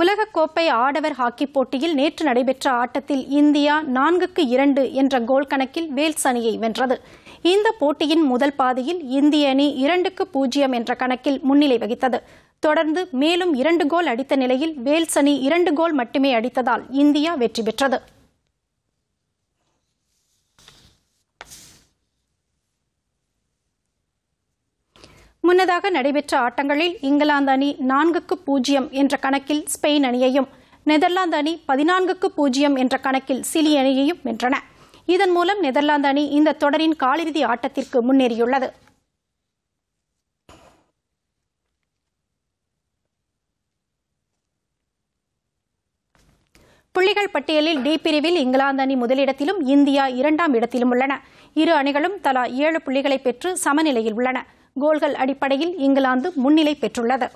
உலகக்கோப்பை ஆடவர் ஹாக்கி போட்டியில் நேற்று நடைபெற்ற ஆட்டத்தில் இந்தியா நான்குக்கு இரண்டு என்ற கோல் கணக்கில் வேல்ஸ் அணியை வென்றது இந்த போட்டியின் முதல் பாதியில் இந்திய அணி இரண்டுக்கு பூஜ்ஜியம் என்ற கணக்கில் முன்னிலை வகித்தது தொடர்ந்து மேலும் இரண்டு கோல் அடித்த நிலையில் வேல்ஸ் அணி இரண்டு கோல் மட்டுமே அடித்ததால் இந்தியா வெற்றி பெற்றது முன்னதாக நடைபெற்ற ஆட்டங்களில் இங்கிலாந்து அணி நான்குக்கு பூஜ்ஜியம் என்ற கணக்கில் ஸ்பெயின் அணியையும் நெதர்லாந்து அணி பதினான்குக்கு பூஜ்ஜியம் என்ற கணக்கில் சிலி அணியையும் வென்றன இதன் மூலம் நெதர்லாந்து அணி இந்த தொடரின் காலிறுதி ஆட்டத்திற்கு முன்னேறியுள்ளது புள்ளிகள் பட்டியலில் டி பிரிவில் இங்கிலாந்து அணி முதலிடத்திலும் இந்தியா இரண்டாம் இடத்திலும் உள்ளன இரு அணிகளும் தலா ஏழு புள்ளிகளை பெற்று சமநிலையில் உள்ளன கோல்கள் அடிப்படையில் இங்கிலாந்து முன்னிலை பெற்றுள்ளது